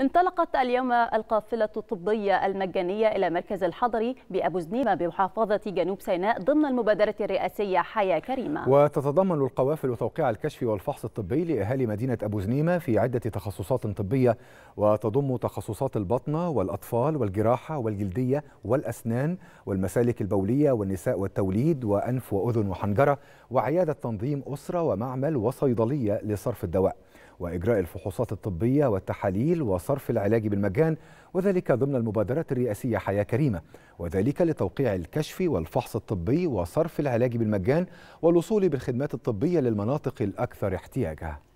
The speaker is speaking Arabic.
انطلقت اليوم القافلة الطبية المجانية إلى مركز الحضري بأبو زنيمة بمحافظة جنوب سيناء ضمن المبادرة الرئاسية حياة كريمة وتتضمن القوافل توقيع الكشف والفحص الطبي لأهالي مدينة أبو زنيمة في عدة تخصصات طبية وتضم تخصصات البطنة والأطفال والجراحة والجلدية والأسنان والمسالك البولية والنساء والتوليد وأنف وأذن وحنجرة وعيادة تنظيم أسرة ومعمل وصيدلية لصرف الدواء وإجراء الفحوصات الطبية والتحاليل وصرف العلاج بالمجان وذلك ضمن المبادرات الرئاسية حياة كريمة وذلك لتوقيع الكشف والفحص الطبي وصرف العلاج بالمجان والوصول بالخدمات الطبية للمناطق الأكثر احتياجها